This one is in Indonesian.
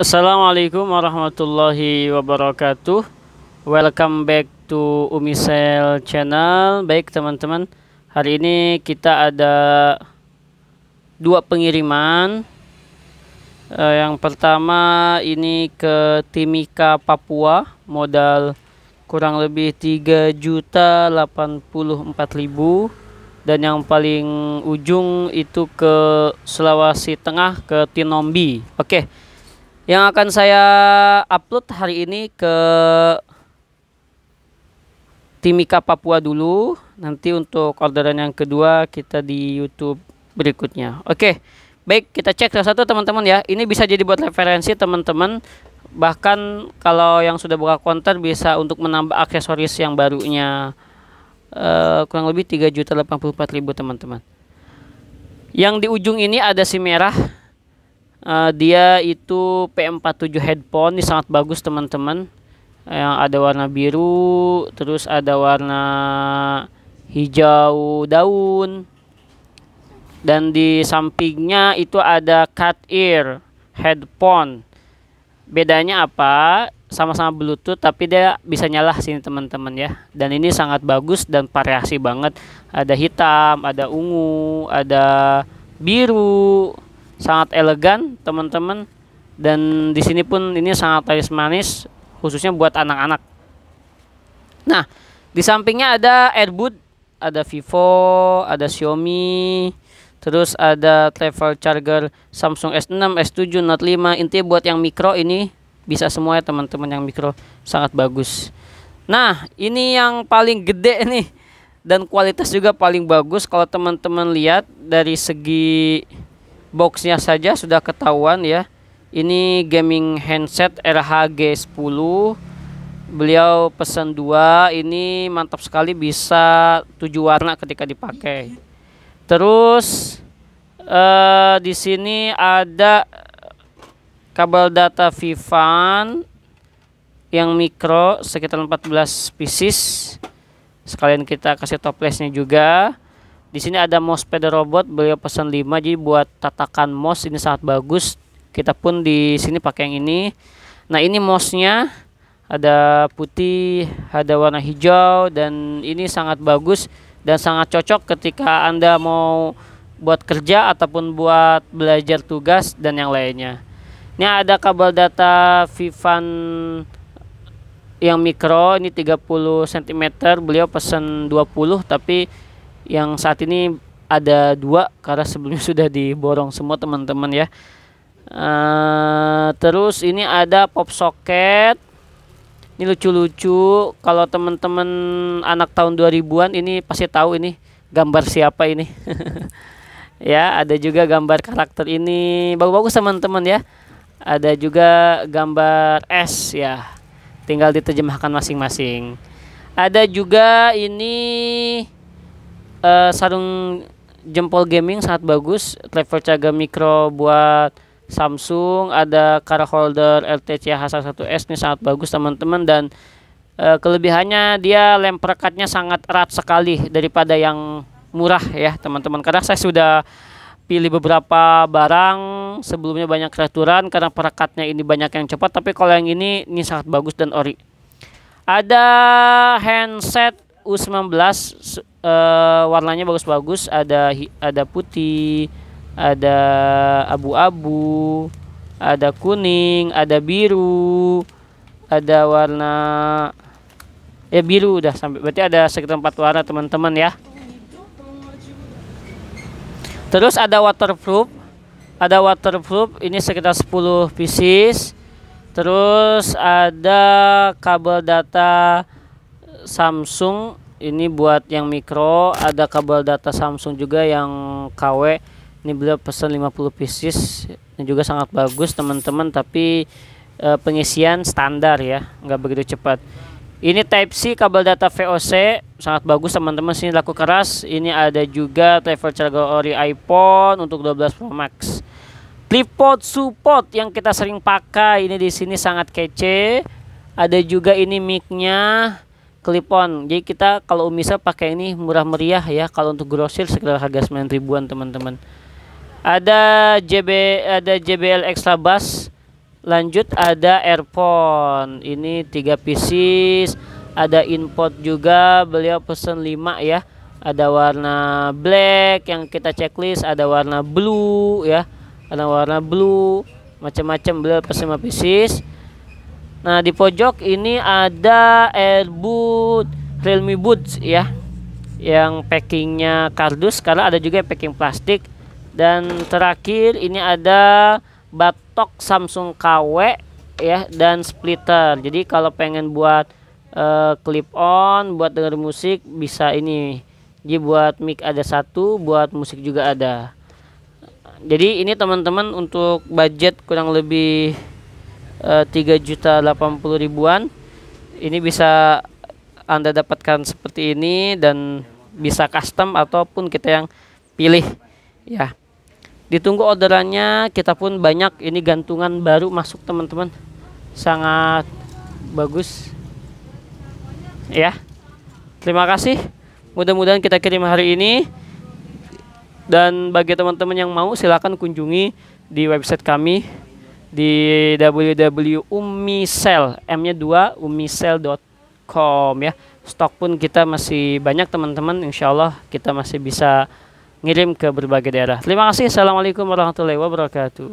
Assalamualaikum warahmatullahi wabarakatuh Welcome back to Umisel channel Baik teman-teman Hari ini kita ada Dua pengiriman uh, Yang pertama ini ke Timika Papua Modal kurang lebih 3 juta 84 ribu Dan yang paling ujung itu ke Sulawesi Tengah ke Tinombi Oke okay yang akan saya upload hari ini ke Timika Papua dulu. Nanti untuk orderan yang kedua kita di YouTube berikutnya. Oke, baik kita cek salah satu teman-teman ya. Ini bisa jadi buat referensi teman-teman. Bahkan kalau yang sudah buka konter bisa untuk menambah aksesoris yang barunya uh, kurang lebih 3.084.000 teman-teman. Yang di ujung ini ada si merah uh, dia itu P47 headphone ini sangat bagus teman-teman yang ada warna biru terus ada warna hijau daun dan di sampingnya itu ada cut ear headphone bedanya apa sama-sama bluetooth tapi dia bisa nyala sini teman-teman ya dan ini sangat bagus dan variasi banget ada hitam ada ungu ada biru sangat elegan teman-teman dan di sini pun ini sangat manis khususnya buat anak-anak. Nah, di sampingnya ada Airbud, ada Vivo, ada Xiaomi, terus ada travel charger Samsung S6, S7, Note 5. Intinya buat yang mikro ini bisa semua ya teman-teman yang mikro sangat bagus. Nah, ini yang paling gede nih dan kualitas juga paling bagus kalau teman-teman lihat dari segi boxnya saja sudah ketahuan ya ini gaming handset RHG 10 beliau pesan dua ini mantap sekali bisa tujuh warna ketika dipakai terus eh, di sini ada kabel data Vivan yang mikro sekitar 14 pieces sekalian kita kasih toplesnya juga di sini ada mouse pada robot, beliau pesan 5 jadi buat tatakan mouse ini sangat bagus. Kita pun di sini pakai yang ini. Nah, ini mouse-nya ada putih, ada warna hijau dan ini sangat bagus dan sangat cocok ketika Anda mau buat kerja ataupun buat belajar tugas dan yang lainnya. Ini ada kabel data Vivan yang mikro ini 30 cm, beliau pesan 20 tapi yang saat ini ada dua karena sebelumnya sudah diborong semua teman-teman ya uh, terus ini ada pop socket ini lucu-lucu kalau teman-teman anak tahun 2000-an ini pasti tahu ini gambar siapa ini ya ada juga gambar karakter ini bagus-bagus teman-teman ya ada juga gambar S ya tinggal diterjemahkan masing-masing ada juga ini uh, sarung jempol gaming sangat bagus travel caga micro buat Samsung ada car holder LTC H1S ini sangat bagus teman-teman dan e, kelebihannya dia lem perekatnya sangat erat sekali daripada yang murah ya teman-teman karena saya sudah pilih beberapa barang sebelumnya banyak keraturan karena perekatnya ini banyak yang cepat tapi kalau yang ini ini sangat bagus dan ori ada handset U19 uh, warnanya bagus-bagus ada ada putih ada abu-abu ada kuning ada biru ada warna ya biru udah sampai berarti ada sekitar empat warna teman-teman ya terus ada waterproof ada waterproof ini sekitar 10 pieces terus ada kabel data Samsung ini buat yang mikro ada kabel data Samsung juga yang KW ini beliau pesan 50 pieces ini juga sangat bagus teman-teman tapi e, pengisian standar ya nggak begitu cepat ini type C kabel data VOC sangat bagus teman-teman sini laku keras ini ada juga travel charger ori iPhone untuk 12 Pro Max tripod support yang kita sering pakai ini di sini sangat kece ada juga ini micnya. nya Klipon. Jadi kita kalau Umisa pakai ini murah meriah ya. Kalau untuk grosir sekitar harga 9 ribuan teman-teman. Ada JB ada JBL Extra Bass. Lanjut ada earphone. Ini tiga pieces. Ada input juga. Beliau pesen 5 ya. Ada warna black yang kita checklist, ada warna blue ya. Ada warna blue macam-macam beliau pesen 5 pieces Nah, di pojok ini ada Airboot Realme Boots ya. Yang packingnya kardus karena ada juga packing plastik dan terakhir ini ada batok Samsung KW ya dan splitter. Jadi kalau pengen buat uh, clip on buat denger musik bisa ini. Jadi buat mic ada satu, buat musik juga ada. Jadi ini teman-teman untuk budget kurang lebih Eh, tiga juta delapan puluh ribuan ini bisa anda dapatkan seperti ini dan bisa custom ataupun kita yang pilih ya ditunggu orderannya kita pun banyak ini gantungan baru masuk teman-teman sangat bagus ya terima kasih mudah-mudahan kita kirim hari ini dan bagi teman-teman yang mau silahkan kunjungi di website kami di www.umisel M-nya 2 umisel.com ya. Stok pun kita masih banyak teman-teman, insyaallah kita masih bisa ngirim ke berbagai daerah. Terima kasih. Assalamualaikum warahmatullahi wabarakatuh.